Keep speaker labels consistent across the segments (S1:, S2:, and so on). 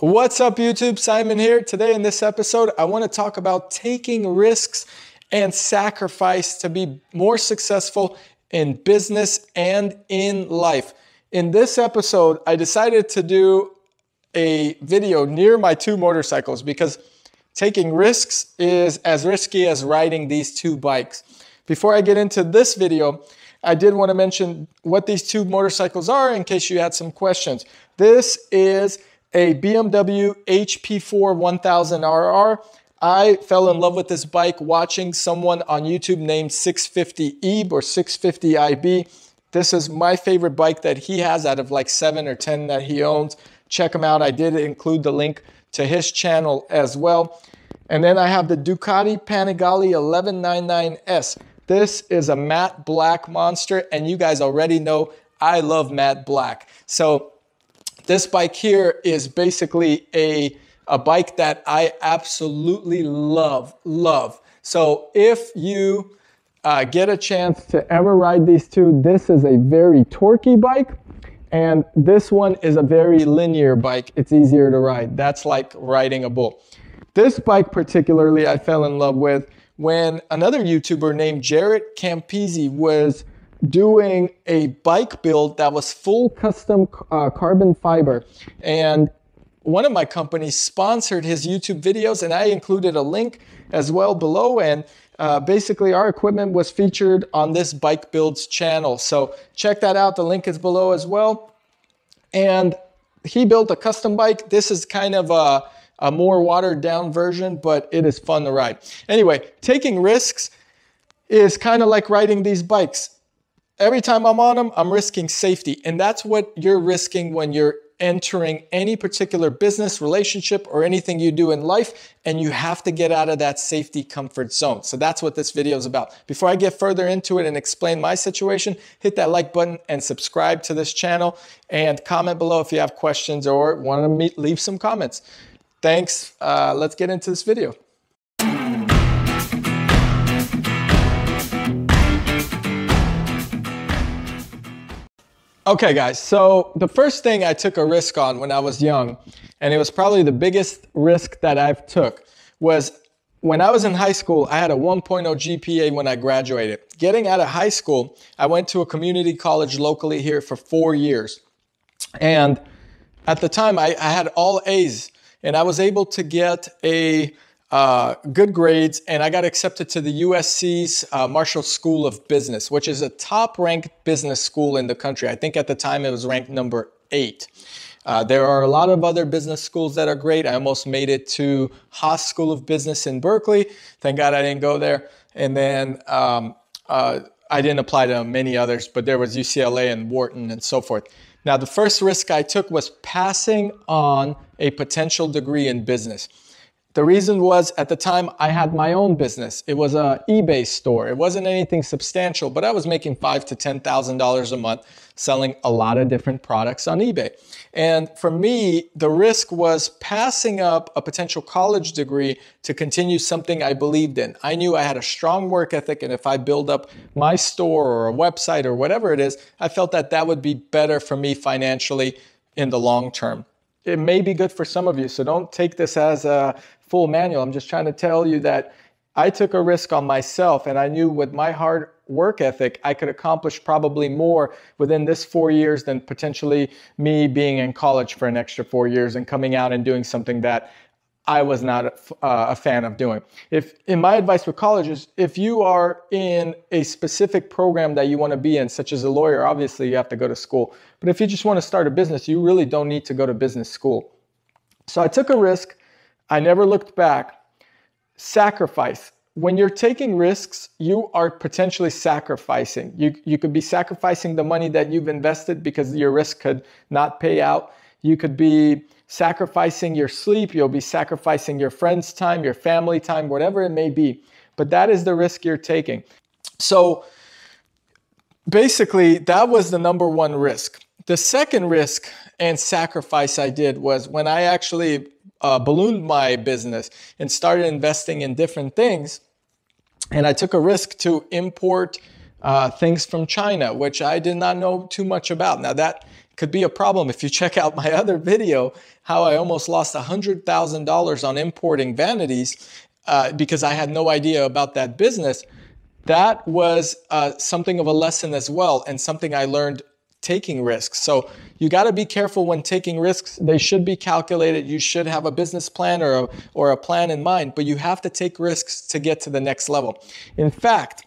S1: What's up, YouTube? Simon here. Today, in this episode, I want to talk about taking risks and sacrifice to be more successful in business and in life. In this episode, I decided to do a video near my two motorcycles because taking risks is as risky as riding these two bikes. Before I get into this video, I did want to mention what these two motorcycles are in case you had some questions. This is a BMW HP4 1000RR. I fell in love with this bike watching someone on YouTube named 650EB or 650IB. This is my favorite bike that he has out of like seven or 10 that he owns. Check him out. I did include the link to his channel as well. And then I have the Ducati Panigale 1199S. This is a matte black monster, and you guys already know I love matte black. So this bike here is basically a, a bike that I absolutely love, love. So if you uh, get a chance to ever ride these two, this is a very torquey bike. And this one is a very linear bike. It's easier to ride. That's like riding a bull. This bike particularly I fell in love with when another YouTuber named Jarrett Campisi was doing a bike build that was full custom uh, carbon fiber. And one of my companies sponsored his YouTube videos, and I included a link as well below. And uh, basically, our equipment was featured on this Bike Builds channel. So check that out. The link is below as well. And he built a custom bike. This is kind of a, a more watered down version, but it is fun to ride. Anyway, taking risks is kind of like riding these bikes Every time I'm on them, I'm risking safety. And that's what you're risking when you're entering any particular business, relationship, or anything you do in life, and you have to get out of that safety comfort zone. So that's what this video is about. Before I get further into it and explain my situation, hit that like button and subscribe to this channel and comment below if you have questions or want to meet, leave some comments. Thanks. Uh, let's get into this video. Okay, guys, so the first thing I took a risk on when I was young, and it was probably the biggest risk that I've took, was when I was in high school, I had a 1.0 GPA when I graduated. Getting out of high school, I went to a community college locally here for four years. And at the time, I, I had all A's, and I was able to get a uh, good grades, and I got accepted to the USC's uh, Marshall School of Business, which is a top ranked business school in the country. I think at the time it was ranked number eight. Uh, there are a lot of other business schools that are great. I almost made it to Haas School of Business in Berkeley. Thank God I didn't go there. And then um, uh, I didn't apply to many others, but there was UCLA and Wharton and so forth. Now, the first risk I took was passing on a potential degree in business. The reason was at the time I had my own business. It was a eBay store. It wasn't anything substantial, but I was making five to ten thousand dollars a month selling a lot of different products on eBay. And for me, the risk was passing up a potential college degree to continue something I believed in. I knew I had a strong work ethic, and if I build up my store or a website or whatever it is, I felt that that would be better for me financially in the long term it may be good for some of you. So don't take this as a, full manual. I'm just trying to tell you that I took a risk on myself and I knew with my hard work ethic, I could accomplish probably more within this four years than potentially me being in college for an extra four years and coming out and doing something that I was not a, uh, a fan of doing. If in my advice with colleges, if you are in a specific program that you want to be in, such as a lawyer, obviously you have to go to school. But if you just want to start a business, you really don't need to go to business school. So I took a risk. I never looked back. Sacrifice. When you're taking risks, you are potentially sacrificing. You, you could be sacrificing the money that you've invested because your risk could not pay out. You could be sacrificing your sleep. You'll be sacrificing your friends' time, your family time, whatever it may be. But that is the risk you're taking. So basically, that was the number one risk. The second risk and sacrifice I did was when I actually uh, ballooned my business and started investing in different things. And I took a risk to import uh, things from China, which I did not know too much about. Now, that could be a problem if you check out my other video, how I almost lost $100,000 on importing vanities uh, because I had no idea about that business. That was uh, something of a lesson as well, and something I learned taking risks. So you got to be careful when taking risks. They should be calculated. You should have a business plan or a, or a plan in mind, but you have to take risks to get to the next level. In fact,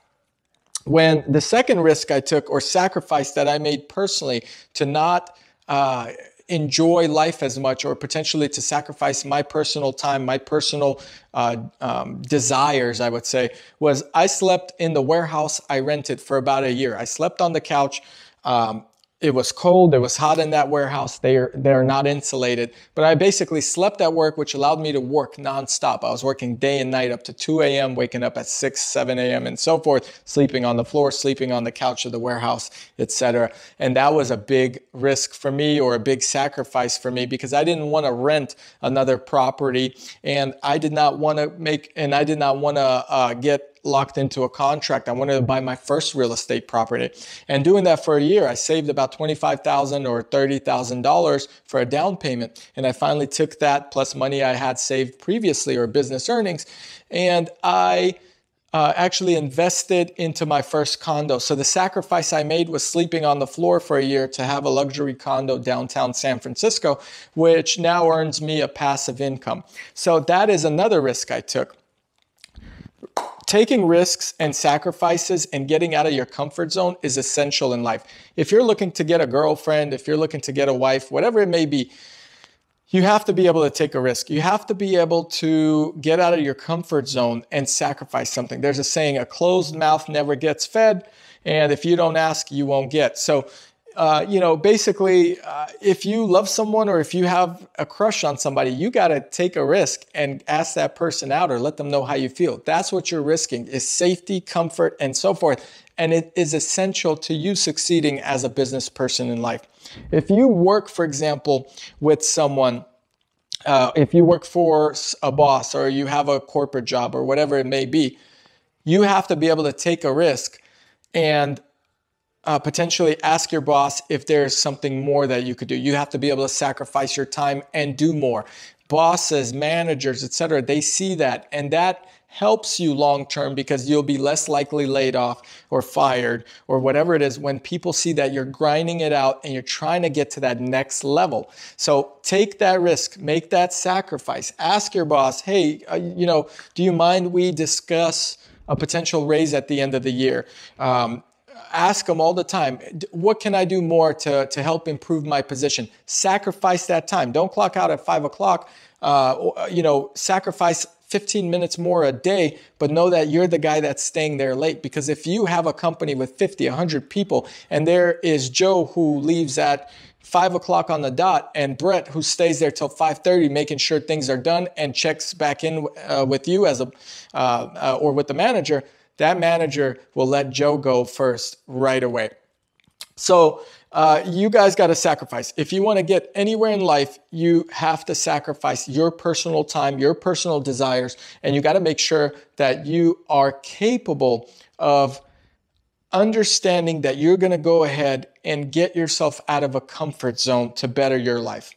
S1: when the second risk I took or sacrifice that I made personally to not uh, enjoy life as much or potentially to sacrifice my personal time, my personal uh, um, desires, I would say, was I slept in the warehouse I rented for about a year. I slept on the couch. Um, it was cold, it was hot in that warehouse. They are, they are not insulated. But I basically slept at work, which allowed me to work nonstop. I was working day and night up to 2 a.m., waking up at 6, 7 a.m., and so forth, sleeping on the floor, sleeping on the couch of the warehouse, etc. And that was a big risk for me or a big sacrifice for me because I didn't want to rent another property and I did not want to make, and I did not want to uh, get locked into a contract. I wanted to buy my first real estate property. And doing that for a year, I saved about $25,000 or $30,000 for a down payment. And I finally took that plus money I had saved previously or business earnings. And I uh, actually invested into my first condo. So the sacrifice I made was sleeping on the floor for a year to have a luxury condo downtown San Francisco, which now earns me a passive income. So that is another risk I took. Taking risks and sacrifices and getting out of your comfort zone is essential in life. If you're looking to get a girlfriend, if you're looking to get a wife, whatever it may be, you have to be able to take a risk. You have to be able to get out of your comfort zone and sacrifice something. There's a saying, a closed mouth never gets fed. And if you don't ask, you won't get. So uh, you know, basically, uh, if you love someone or if you have a crush on somebody, you got to take a risk and ask that person out or let them know how you feel. That's what you're risking is safety, comfort, and so forth. And it is essential to you succeeding as a business person in life. If you work, for example, with someone, uh, if you work for a boss or you have a corporate job or whatever it may be, you have to be able to take a risk and uh, potentially ask your boss if there's something more that you could do. You have to be able to sacrifice your time and do more. Bosses, managers, etc. They see that, and that helps you long term because you'll be less likely laid off or fired or whatever it is when people see that you're grinding it out and you're trying to get to that next level. So take that risk, make that sacrifice. Ask your boss, hey, uh, you know, do you mind we discuss? a potential raise at the end of the year. Um, ask them all the time, what can I do more to, to help improve my position? Sacrifice that time. Don't clock out at five o'clock. Uh, you know, sacrifice 15 minutes more a day, but know that you're the guy that's staying there late. Because if you have a company with 50, 100 people, and there is Joe who leaves at five o'clock on the dot, and Brett who stays there till 5:30, making sure things are done, and checks back in uh, with you as a uh, uh or with the manager that manager will let Joe go first right away. So uh, you guys got to sacrifice. If you want to get anywhere in life, you have to sacrifice your personal time, your personal desires, and you got to make sure that you are capable of understanding that you're going to go ahead and get yourself out of a comfort zone to better your life.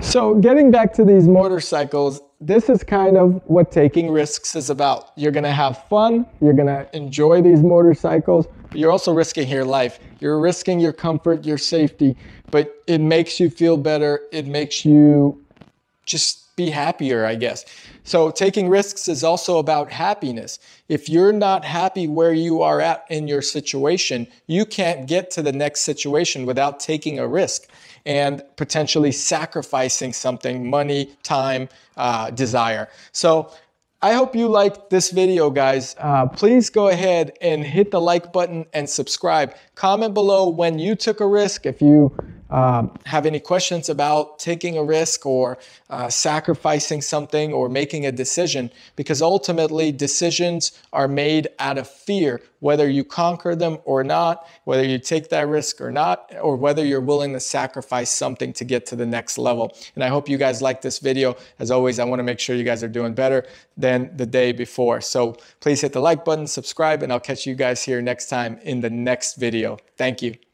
S1: So, getting back to these motorcycles, this is kind of what taking risks is about. You're going to have fun, you're going to enjoy these motorcycles, you're also risking your life. You're risking your comfort, your safety, but it makes you feel better. It makes you just be happier, I guess. So, taking risks is also about happiness. If you're not happy where you are at in your situation, you can't get to the next situation without taking a risk and potentially sacrificing something, money, time, uh, desire. So I hope you liked this video, guys. Uh, please go ahead and hit the like button and subscribe. Comment below when you took a risk, if you um, have any questions about taking a risk or uh, sacrificing something or making a decision, because ultimately decisions are made out of fear, whether you conquer them or not, whether you take that risk or not, or whether you're willing to sacrifice something to get to the next level. And I hope you guys like this video. As always, I want to make sure you guys are doing better than the day before. So please hit the like button, subscribe, and I'll catch you guys here next time in the next video. Thank you.